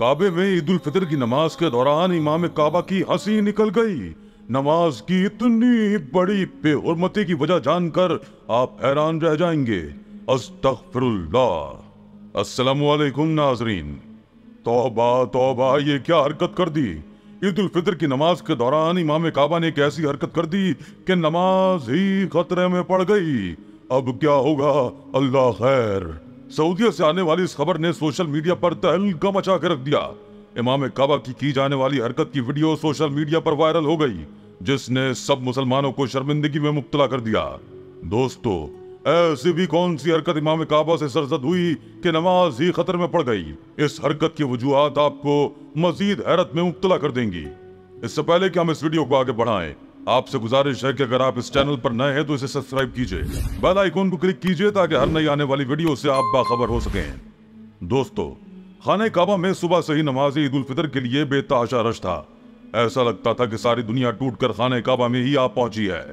काबे में ईद उल फितर की नमाज के दौरान इमाम काबा की हंसी निकल गई नमाज की इतनी बड़ी बेहरमती की वजह जानकर आप हैरान रह जाएंगे अस्सलाम नाजरीन तोबा तोबा ये क्या हरकत कर दी ईद उल फितर की नमाज के दौरान इमाम काबा ने एक ऐसी हरकत कर दी कि नमाज ही खतरे में पड़ गई अब क्या होगा अल्लाह खैर सऊदीया से आने वाली इस खबर ने सोशल मीडिया पर तहलका मचा कर रख दिया इमाम काबा की की जाने वाली हरकत की वीडियो सोशल मीडिया पर वायरल हो गई जिसने सब मुसलमानों को शर्मिंदगी में मुब्तला कर दिया दोस्तों ऐसी भी कौन सी हरकत इमाम काबा से सरजद हुई कि नमाज ही खतर में पड़ गई इस हरकत की वजूहत आपको मजीद हैरत में मुब्तला कर देंगी इससे पहले कि हम इस वीडियो को आगे बढ़ाएं आपसे गुजारिश है कि अगर आप इस चैनल पर नए हैं तो इसे सब्सक्राइब कीजिए बेल आइकॉन को क्लिक कीजिए ताकि हर नई आने वाली वीडियो से आप बाखबर हो सकें दोस्तों खाने काबा में सुबह से ही नमाज ईद उल फितर के लिए बेताशा रश था ऐसा लगता था कि सारी दुनिया टूट कर खाने काबा में ही आ पहुंची है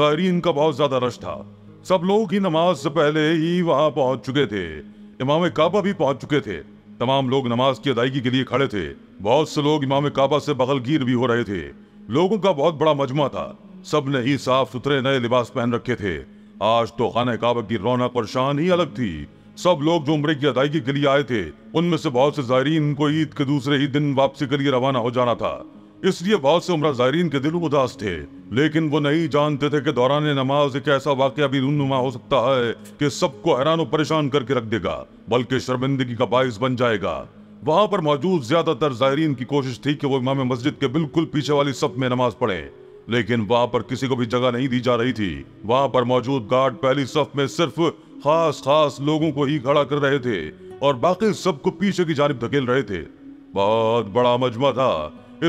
जायरीन का बहुत ज्यादा रश था सब लोग ही नमाज से पहले ही वहां पहुंच चुके थे इमाम काबा भी पहुंच चुके थे तमाम लोग नमाज की अदायगी के लिए खड़े थे बहुत से लोग इमाम काबा से बगलगीर भी हो रहे थे लोगों का बहुत बड़ा मजमा था सब ने ही साफ सुथरे नए लिबास पहन रखे थे आज तो खाना काबा की रौनक और शान ही अलग थी सब लोग जो उम्र की अदायगी के लिए आए थे उनमें से बहुत से जायरीन को ईद के दूसरे ही दिन वापसी के लिए रवाना हो जाना था इसलिए बहुत से उम्र जायरीन के दिल उदास थे लेकिन वो नहीं जानते थे कि दौरान नमाज एक ऐसा वाक्य भी रूनुमा हो सकता है कि सबको हैरान और परेशान करके रख देगा बल्कि शर्मिंदगी का बायस बन जाएगा वहां पर मौजूद ज्यादातर जायरीन की कोशिश थी कि वो इमाम मस्जिद के बिल्कुल पीछे वाली सब में नमाज पढ़े लेकिन वहां पर किसी को भी जगह नहीं दी जा रही थी वहां पर मौजूद गार्ड पहली सफ में सिर्फ खास खास लोगों को ही खड़ा कर रहे थे और बाकी सबको पीछे की जानब धकेल रहे थे बहुत बड़ा मजमा था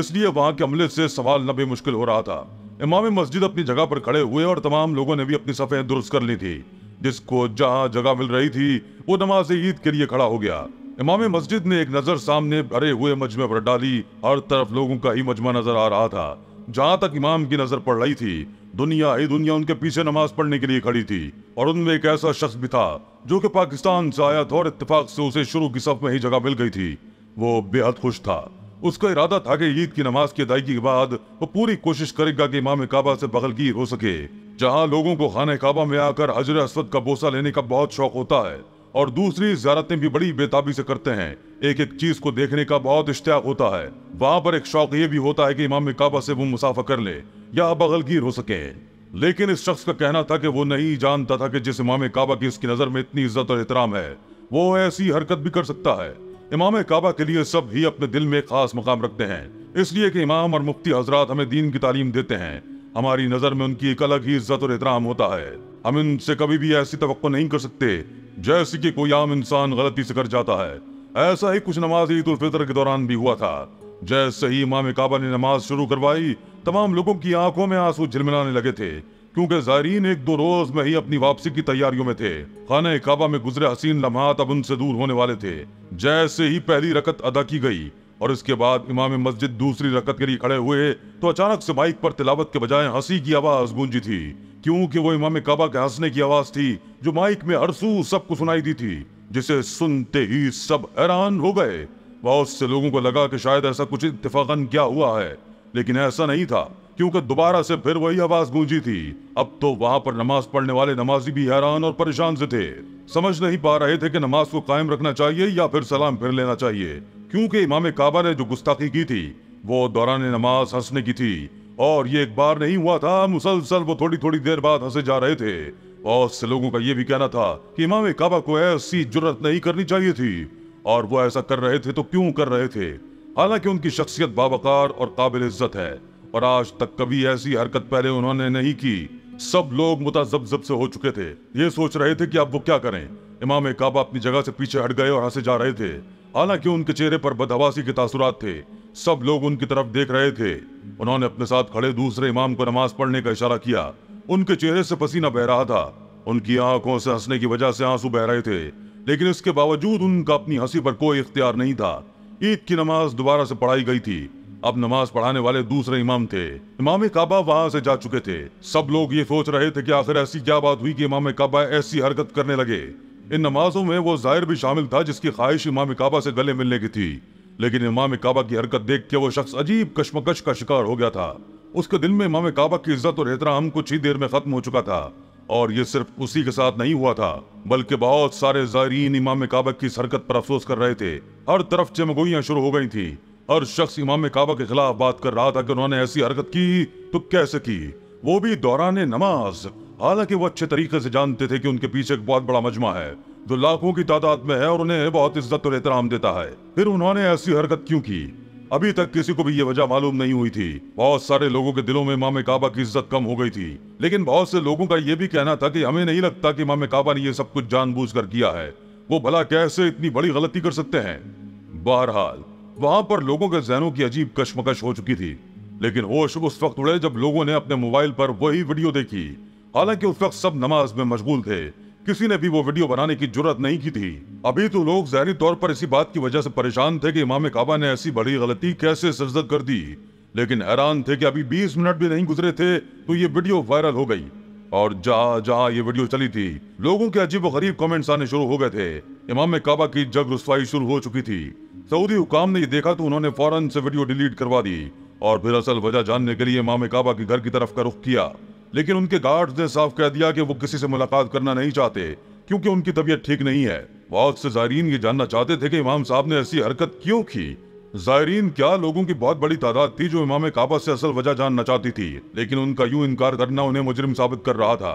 इसलिए वहां के अमले से सवाल न भी मुश्किल हो रहा था इमाम मस्जिद अपनी जगह पर खड़े हुए और तमाम लोगों ने भी अपनी सफे दुरुस्त कर ली थी जिसको जहाँ जगह मिल रही थी वो नमाज ईद के लिए खड़ा हो गया इमाम मस्जिद ने एक नज़र सामने भरे हुए मजमे पर डाली हर तरफ लोगों का ही मजमा नजर आ रहा था जहाँ तक इमाम की नज़र पड़ रही थी दुनिया ही दुनिया उनके पीछे नमाज पढ़ने के लिए खड़ी थी और उनमें एक ऐसा शख्स भी था जो कि पाकिस्तान से आया था और इतफाक से उसे शुरू की सफ में ही जगह मिल गई थी वो बेहद खुश था उसका इरादा था कि ईद की नमाज की अदायगी के बाद वो पूरी कोशिश करेगा कि इमाम काबा से बगलगीर हो सके जहाँ लोगों को खाना काबा में आकर हजर असवद का बोसा लेने का बहुत शौक होता है और दूसरी ज्यारतें भी बड़ी बेताबी से करते हैं एक एक चीज को देखने का बहुत इश्तियाक होता है वहां पर एक शौक ये भी होता है कि इमाम काबा से वो मुसाफा कर ले या बगलगीर हो सके लेकिन इस शख्स का कहना था कि वो नहीं जानता था कि जिस इमाम काबा की उसकी नजर में इतनी इज्जत और एहतराम है वो ऐसी हरकत भी कर सकता है इमाम काबा के लिए सब ही अपने दिल में खास मुकाम रखते हैं इसलिए कि इमाम और मुफ्ती हजरात हमें दीन की तालीम देते हैं हमारी नज़र में उनकी एक अलग ही इज्जत और एहतराम होता है हम इनसे कभी भी ऐसी तो नहीं कर सकते जैसे कि कोई आम इंसान गलती से कर जाता है ऐसा ही कुछ नमाज ईद उल फितर के दौरान भी हुआ था जैसे ही इमाम काबा ने नमाज शुरू करवाई तमाम लोगों की आंखों में आंसू झिलमिलाने लगे थे क्योंकि जायरीन एक दो रोज में ही अपनी वापसी की तैयारियों में थे खाना काबा में गुजरे हसीन लम्हात अब उनसे दूर होने वाले थे जैसे ही पहली रकत अदा की गई और इसके बाद इमाम मस्जिद दूसरी रकत के लिए खड़े हुए तो अचानक से बाइक पर तिलावत के बजाय हंसी की आवाज गूंजी थी क्योंकि वो इमाम काबा के हंसने की आवाज थी जो माइक में अरसू सबको सुनाई दी थी जिसे सुनते ही सब हैरान हो गए बहुत से लोगों को लगा कि शायद ऐसा कुछ इतफाकन क्या हुआ है लेकिन ऐसा नहीं था क्योंकि दोबारा से फिर वही आवाज गूंजी थी अब तो वहां पर नमाज पढ़ने वाले नमाजी भी हैरान और परेशान से थे समझ नहीं पा रहे थे कि नमाज को कायम रखना चाहिए या फिर सलाम फिर लेना चाहिए क्योंकि इमाम काबा ने जो गुस्ताखी की थी वो दौरान नमाज हंसने की थी और ये एक बार नहीं हुआ था मुसलसल वो थोड़ी थोड़ी देर बाद हंसे जा रहे थे बहुत से लोगों का ये भी कहना था कि इमाम काबा को ऐसी जरूरत नहीं करनी चाहिए थी और वो ऐसा कर रहे थे तो क्यों कर रहे थे हालांकि उनकी शख्सियत बाबकार और काबिल इज्जत है और आज तक कभी ऐसी हरकत पहले उन्होंने नहीं की सब लोग मुताजब से हो चुके थे ये सोच रहे थे कि अब वो क्या करें इमाम काबा अपनी जगह से पीछे हट गए और हंसे जा रहे थे हालांकि उनके चेहरे पर बदहवासी के तासुरात थे सब लोग उनकी तरफ देख रहे थे उन्होंने अपने साथ खड़े दूसरे इमाम को नमाज पढ़ने का इशारा किया उनके चेहरे से पसीना बह रहा था उनकी आंखों से हंसने की वजह से आंसू बह रहे थे लेकिन इसके बावजूद उनका अपनी हंसी पर कोई इख्तियार नहीं था ईद की नमाज दोबारा से पढ़ाई गई थी अब नमाज पढ़ाने वाले दूसरे इमाम थे इमाम काबा वहां से जा चुके थे सब लोग ये सोच रहे थे कि आखिर ऐसी क्या बात हुई कि इमाम काबा ऐसी हरकत करने लगे इन नमाजों में वो जाहिर भी शामिल था जिसकी ख्वाहिश इमाम काबा से गले मिलने की थी लेकिन इमाम काबा की हरकत देख के वो शख्स अजीब कश्मकश का शिकार हो गया था उसके दिल में इमाम काबा की इज्जत और एहतराम कुछ ही देर में खत्म हो चुका था और ये सिर्फ उसी के साथ नहीं हुआ था बल्कि बहुत सारे जायरीन इमाम काबा की हरकत पर अफसोस कर रहे थे हर तरफ चमगोइयां शुरू हो गई थी हर शख्स इमाम काबा के खिलाफ बात कर रहा था कि उन्होंने ऐसी हरकत की तो कैसे की वो भी दौरान नमाज हालांकि वो अच्छे तरीके से जानते थे कि उनके पीछे एक बहुत बड़ा मजमा है जो लाखों की तादाद में है और उन्हें बहुत इज्जत और एहतराम देता है फिर उन्होंने ऐसी हरकत क्यों की अभी तक किसी को भी ये वजह मालूम नहीं हुई थी बहुत सारे लोगों के दिलों में इमाम काबा की इज्जत कम हो गई थी लेकिन बहुत से लोगों का ये भी कहना था कि हमें नहीं लगता कि इमाम काबा ने यह सब कुछ जानबूझकर किया है वो भला कैसे इतनी बड़ी गलती कर सकते हैं बहरहाल वहां पर लोगों के जहनों की अजीब कशमकश हो चुकी थी लेकिन होश उस वक्त उड़े जब लोगों ने अपने मोबाइल पर वही वीडियो देखी हालांकि उस वक्त सब नमाज में मशगूल थे किसी ने भी वो वीडियो बनाने की जरूरत नहीं की थी अभी तो लोग जहरी तौर पर इसी बात की वजह से परेशान थे कि इमाम काबा ने ऐसी बड़ी गलती कैसे सरजद कर दी लेकिन हैरान थे कि अभी 20 मिनट भी नहीं गुजरे थे तो ये वीडियो वायरल हो गई और जहा जहा ये वीडियो चली थी लोगों के अजीब गरीब कॉमेंट्स आने शुरू हो गए थे इमाम काबा की जग रसवाई शुरू हो चुकी थी सऊदी हुकाम ने ये देखा तो उन्होंने फौरन से वीडियो डिलीट करवा दी और फिर असल वजह जानने के लिए इमाम काबा के घर की तरफ का रुख किया लेकिन उनके गार्ड ने साफ कह दिया कि वो किसी से मुलाकात करना नहीं चाहते क्योंकि उनकी तबीयत ठीक नहीं है बहुत से जायरीन ये जानना चाहते थे कि इमाम साहब ने ऐसी हरकत क्यों की जायरीन क्या लोगों की बहुत बड़ी तादाद थी जो इमाम काबा से असल वजह जानना चाहती थी लेकिन उनका यूं इनकार करना उन्हें मुजरिम साबित कर रहा था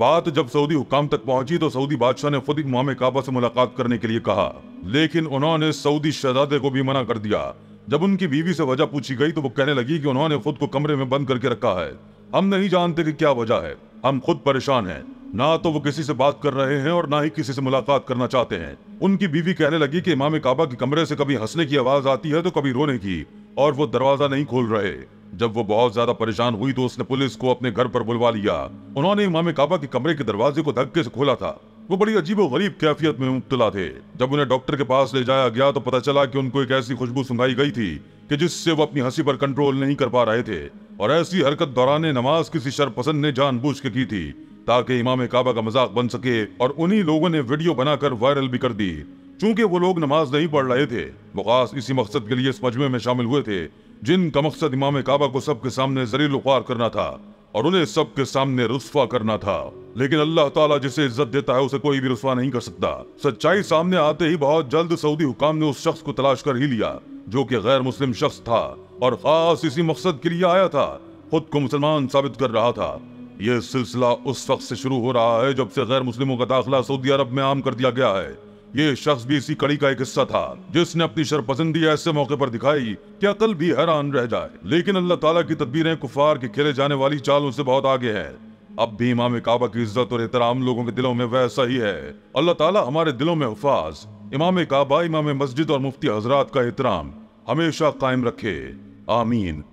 बात जब सऊदी हुकाम तक पहुंची तो सऊदी बादशाह ने खुद इमाम काबा से मुलाकात करने के लिए कहा लेकिन उन्होंने सऊदी शहजादे को भी मना कर दिया जब उनकी बीवी से वजह पूछी गई तो वो कहने लगी कि उन्होंने खुद को कमरे में बंद करके रखा है हम नहीं जानते कि क्या वजह है हम खुद परेशान हैं ना तो वो किसी से बात कर रहे हैं और ना ही किसी से मुलाकात करना चाहते हैं उनकी बीवी कहने लगी कि इमाम काबा के कमरे से कभी हंसने की आवाज आती है तो कभी रोने की और वो दरवाजा नहीं खोल रहे जब वो बहुत ज्यादा परेशान हुई तो उसने पुलिस को अपने घर पर बुलवा लिया उन्होंने इमाम काबा के कमरे के दरवाजे को धक्के से खोला था वो बड़ी अजीब और गरीब कैफियत में मुबतला थे जब उन्हें डॉक्टर के पास ले जाया गया तो पता चला कि उनको एक ऐसी खुशबू सुंघाई गई थी कि जिससे वो अपनी हंसी पर कंट्रोल नहीं कर पा रहे थे और ऐसी हरकत दौरान नमाज किसी शरपसंद ने जानबूझ के की थी ताकि इमाम काबा का मजाक बन सके और उन्हीं लोगों ने वीडियो बनाकर वायरल भी कर दी चूंकि वो लोग नमाज नहीं पढ़ रहे थे वकास इसी मकसद के लिए इस मजमे में शामिल हुए थे जिनका मकसद इमाम काबा को सबके सामने जरील उखार करना था और उन्हें सबके सामने रुस्वा करना था लेकिन अल्लाह ताला जिसे इज्जत देता है उसे कोई भी रुस्वा नहीं कर सकता सच्चाई सामने आते ही बहुत जल्द सऊदी हुकाम ने उस शख्स को तलाश कर ही लिया जो कि गैर मुस्लिम शख्स था और ख़ास इसी मकसद के लिए आया था खुद को मुसलमान साबित कर रहा था यह सिलसिला उस वक्त से शुरू हो रहा है जब से गैर मुस्लिमों का दाखिला सऊदी अरब में आम कर दिया गया है ये शख्स भी इसी कड़ी का एक हिस्सा था जिसने अपनी शरपसंदी ऐसे मौके पर दिखाई कि अकल भी हैरान रह जाए लेकिन अल्लाह ताला की तदबीरें कुफार के खेले जाने वाली चालों से बहुत आगे हैं अब भी इमाम काबा की इज्जत और एहतराम लोगों के दिलों में वैसा ही है अल्लाह ताला हमारे दिलों में उफाज इमाम काबा इमाम मस्जिद और मुफ्ती हजरात का एहतराम हमेशा कायम रखे Amin.